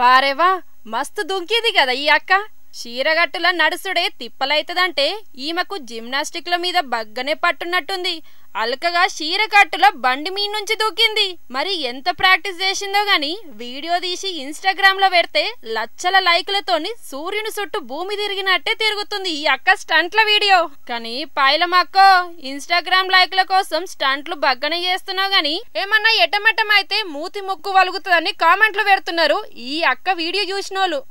వారేవా మస్తు దుంకింది కదా ఈ అక్క క్షీరగట్టుల నడుసుడే తిప్పలైతదంటే ఈమెకు జిమ్నాస్టిక్ల మీద బగ్గనే పట్టున్నట్టుంది అల్కగా చీరకట్టుల బండి మీ నుంచి దూకింది మరి ఎంత ప్రాక్టీస్ చేసిందో గాని వీడియో తీసి ఇన్స్టాగ్రామ్లో పెడితే లచ్చల లైకులతోని సూర్యుని చుట్టూ భూమి తిరిగినట్టే తిరుగుతుంది ఈ అక్క స్టంట్ల వీడియో కానీ పాయలమక్కో ఇన్స్టాగ్రామ్ లైకుల కోసం స్టంట్లు బగ్గనే చేస్తున్నావు గాని ఏమన్నా ఎటమటమైతే మూతి ముక్కు వలుగుతుందని కామెంట్లు పెడుతున్నారు ఈ అక్క వీడియో చూసిన